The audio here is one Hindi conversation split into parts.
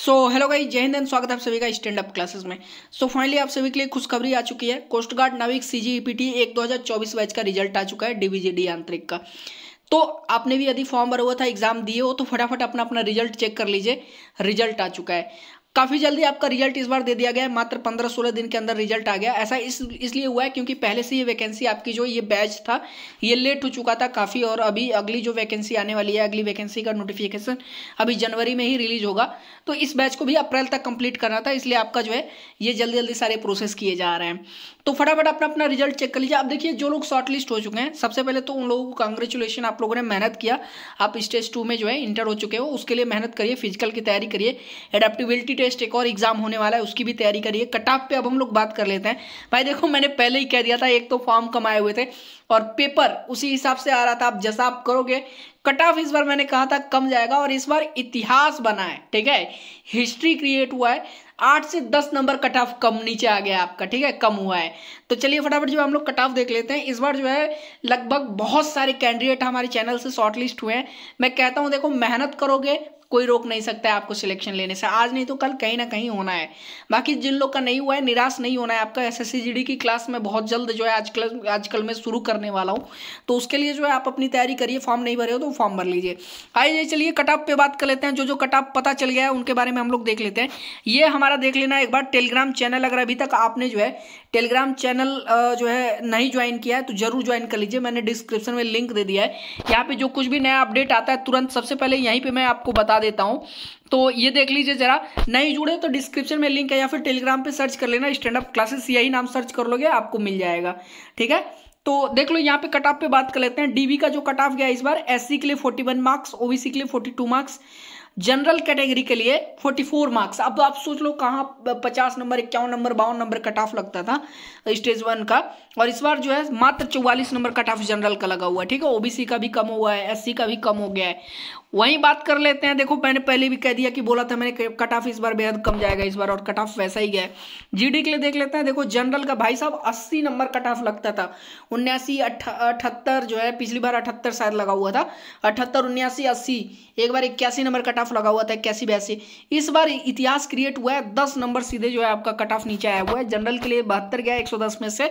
सो हेलो भाई जय हिंद स्वागत है आप सभी का स्टैंड अप क्लासेस में सो so, फाइनली आप सभी के लिए खुशखबरी आ चुकी है कोस्ट गार्ड नाविक सी जी पी एक दो हज़ार चौबीस बैच का रिजल्ट आ चुका है डीवीजेडी आंतरिक का तो आपने भी यदि फॉर्म भरा हुआ था एग्जाम दिए हो तो फटाफट अपना अपना रिजल्ट चेक कर लीजिए रिजल्ट आ चुका है काफ़ी जल्दी आपका रिजल्ट इस बार दे दिया गया है मात्र पंद्रह सोलह दिन के अंदर रिजल्ट आ गया ऐसा इस इसलिए हुआ है क्योंकि पहले से ये वैकेंसी आपकी जो ये बैच था ये लेट हो चुका था काफ़ी और अभी अगली जो वैकेंसी आने वाली है अगली वैकेंसी का नोटिफिकेशन अभी जनवरी में ही रिलीज होगा तो इस बैच को भी अप्रैल तक कंप्लीट करना था इसलिए आपका जो है ये जल्दी जल्दी सारे प्रोसेस किए जा रहे हैं तो फटाफट अपना अपना रिजल्ट चेक कर लीजिए आप देखिए जो लोग शॉर्टलिस्ट हो चुके हैं सबसे पहले तो उन लोगों को कंग्रेचुलेशन आप लोगों ने मेहनत किया आप स्टेज टू में जो है इंटर हो चुके हो उसके लिए मेहनत करिए फिजिकल की तैयारी करिए एडेप्टिबिलिटी टेस्ट एक और एग्जाम होने वाला है उसकी भी तैयारी करिए कट ऑफ पे अब हम लोग बात कर लेते हैं भाई देखो मैंने पहले ही कह दिया था एक तो फॉर्म कमाए हुए थे और पेपर उसी हिसाब से आ रहा था आप जैसा आप करोगे कट ऑफ इस बार मैंने कहा था कम जाएगा और इस बार इतिहास बना है ठीक है हिस्ट्री क्रिएट हुआ है आठ से दस नंबर कट ऑफ कम नीचे आ गया आपका ठीक है कम हुआ है तो चलिए फटाफट जो हम लोग कट ऑफ देख लेते हैं इस बार जो है लगभग बहुत सारे कैंडिडेट हमारे चैनल से शॉर्टलिस्ट हुए हैं मैं कहता हूँ देखो मेहनत करोगे कोई रोक नहीं सकता है आपको सिलेक्शन लेने से आज नहीं तो कल कहीं ना कहीं होना है बाकी जिन लोग का नहीं हुआ है निराश नहीं होना है आपका एस एस की क्लास में बहुत जल्द जो है आजकल आजकल मैं शुरू करने वाला हूँ तो उसके लिए जो है आप अपनी तैयारी करिए फॉर्म नहीं भरे हो तो फॉर्म भर लीजिए आइए चलिए कट ऑफ पर बात कर लेते हैं जो जो कट ऑफ पता चल गया है उनके बारे में हम लोग देख लेते हैं ये हमारे हमारा देख लेना एक बार टेलीग्राम चैनल अगर अभी तक आपने जो है टेलीग्राम चैनल जो है नहीं ज्वाइन किया है तो जरूर ज्वाइन कर लीजिए मैंने डिस्क्रिप्शन में लिंक दे दिया है यहाँ पे जो कुछ भी नया अपडेट आता है तुरंत सबसे पहले यहीं पे मैं आपको बता देता हूँ तो ये देख लीजिए जरा नहीं जुड़े तो डिस्क्रिप्शन में लिंक है या फिर टेलीग्राम पर सर्च कर लेना स्टैंड अप क्लासेस यही नाम सर्च कर लोगे आपको मिल जाएगा ठीक है तो देख लो यहाँ पे कट ऑफ पे बात कर लेते हैं डीबी का जो कट ऑफ गया इस बार एससी के लिए 41 मार्क्स ओबीसी के लिए 42 मार्क्स जनरल कैटेगरी के लिए 44 मार्क्स अब आप सोच लो कहाँ 50 नंबर इक्यावन नंबर बावन नंबर कट ऑफ लगता था स्टेज वन का और इस बार जो है मात्र 44 नंबर कट ऑफ जनरल का लगा हुआ है ठीक है ओबीसी का भी कम हुआ है एससी का भी कम हो गया है वहीं बात कर लेते हैं देखो मैंने पहले भी कह दिया कि बोला था मैंने कट ऑफ इस बार बेहद कम जाएगा इस बार और कट ऑफ वैसा ही गया है जीडी के लिए देख लेते हैं देखो जनरल का भाई साहब अस्सी नंबर कट ऑफ लगता था उन्यासी अठहत्तर जो है पिछली बार अठहत्तर शायद लगा हुआ था अठहत्तर उन्यासी अस्सी एक बार इक्यासी नंबर कट ऑफ ऑफ लगा हुआ था कैसी वैसे इस बार इतिहास क्रिएट हुआ है दस नंबर सीधे जो है आपका कट ऑफ नीचे आया हुआ है जनरल के लिए बहत्तर गया एक में से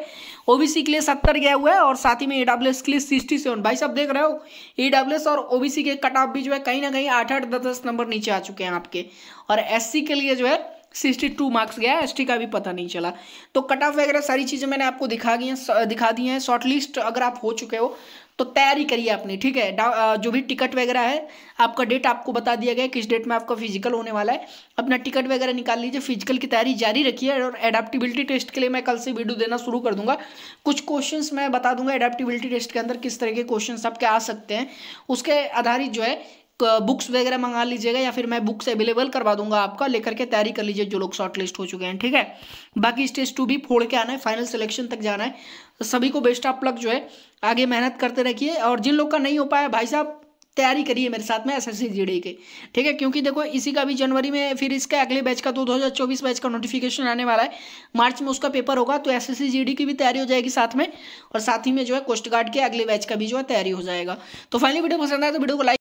ओबीसी के लिए सत्तर गया हुआ है और साथ ही में ईडब्ल्यू के लिए सिक्सटी सेवन भाई साहब देख रहे हो ईडब्ल्यू और ओबीसी के कट ऑफ भी जो है कहीं ना कहीं आठ आठ दस दस नंबर नीचे आ चुके हैं आपके और एससी के लिए जो है सिक्सटी टू मार्क्स गया एस का भी पता नहीं चला तो कट ऑफ वगैरह सारी चीज़ें मैंने आपको दिखा दी हैं दिखा दी हैं शॉर्ट लिस्ट अगर आप हो चुके हो तो तैयारी करिए आपने ठीक है जो भी टिकट वगैरह है आपका डेट आपको बता दिया गया किस डेट में आपका फिजिकल होने वाला है अपना टिकट वगैरह निकाल लीजिए फिजिकल की तैयारी जारी रखिए और एडाप्टिबिलिटी टेस्ट के लिए मैं कल से वीडियो देना शुरू कर दूंगा कुछ क्वेश्चन मैं बता दूंगा एडाप्टिबिलिटी टेस्ट के अंदर किस तरह के क्वेश्चन आपके आ सकते हैं उसके आधारित जो है बुक्स uh, वगैरह मंगा लीजिएगा या फिर मैं बुक्स अवेलेबल करवा दूंगा आपका लेकर के तैयारी कर लीजिए जो लोग शॉर्ट लिस्ट हो चुके हैं ठीक है बाकी स्टेज टू भी फोड़ के आना है फाइनल सिलेक्शन तक जाना है सभी को बेस्ट ऑफ लक जो है आगे मेहनत करते रखिए और जिन लोग का नहीं हो पाया भाई साहब तैयारी करिए मेरे साथ में एस एस सी के ठीक है क्योंकि देखो इसी का भी जनवरी में फिर इसका अगले बैच का तो 2024 बैच का नोटिफिकेशन आने वाला है मार्च में उसका पेपर होगा तो एस एस सी की भी तैयारी हो जाएगी साथ में और साथ ही में जो है कोस्ट गार्ड के अगले बैच का भी जो है तैयारी हो जाएगा तो फाइनली वीडियो पसंद आए तो वीडियो को लाइक